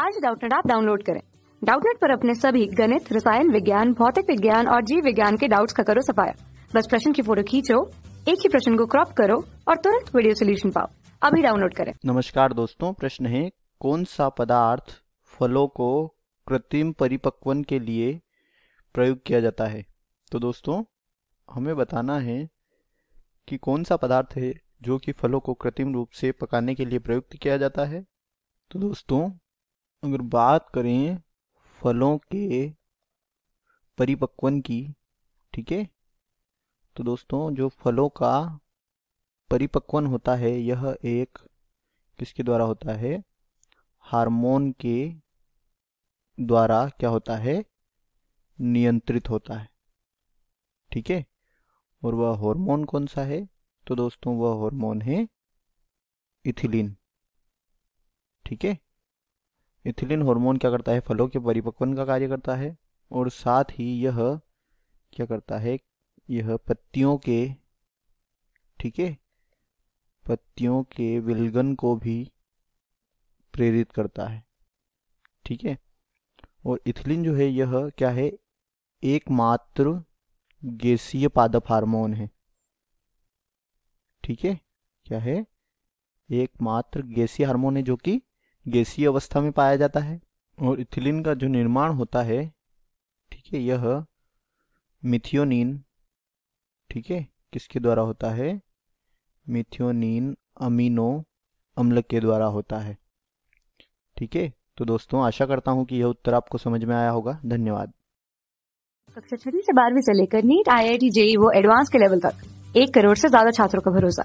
आज डाउटनेट आप डाउनलोड करें डाउटनेट पर अपने सभी गणित रसायन विज्ञान भौतिक विज्ञान और जीव विज्ञान के डाउट्स का करो सफाया बस प्रश्न की फोटो खींचो एक ही प्रश्न को क्रॉप करो और तुरंत वीडियो सोल्यूशन पाओ अभी डाउनलोड करें नमस्कार दोस्तों प्रश्न है कौन सा पदार्थ फलों को कृत्रिम परिपक्वन के लिए प्रयोग किया जाता है तो दोस्तों हमें बताना है कि कौन सा पदार्थ है जो कि फलों को कृत्रिम रूप से पकाने के लिए प्रयुक्त किया जाता है तो दोस्तों अगर बात करें फलों के परिपक्वन की ठीक है तो दोस्तों जो फलों का परिपक्वन होता है यह एक किसके द्वारा होता है हार्मोन के द्वारा क्या होता है नियंत्रित होता है ठीक है और वह हार्मोन कौन सा है तो दोस्तों वह हार्मोन है इथिलीन ठीक है इथिलीन हार्मोन क्या करता है फलों के परिपक्वन का कार्य करता है और साथ ही यह क्या करता है यह पत्तियों के ठीक है पत्तियों के विलगन को भी प्रेरित करता है ठीक है और इथिलीन जो है यह क्या है एकमात्र गैसीय पादप हार्मोन है ठीक है क्या है एकमात्र गैसीय हार्मोन है जो कि गैसीय अवस्था में पाया जाता है और इथिलीन का जो निर्माण होता है ठीक है यह मिथियोनिन ठीक है किसके द्वारा होता है मिथियोनिन अमीनो अम्ल के द्वारा होता है ठीक है तो दोस्तों आशा करता हूँ कि यह उत्तर आपको समझ में आया होगा धन्यवाद कक्षा छठी से बारहवीं से लेकर NEET I I T JEE वो एडवांस के लेवल तक एक करोड़ से ज्यादा छात्रों का भरोसा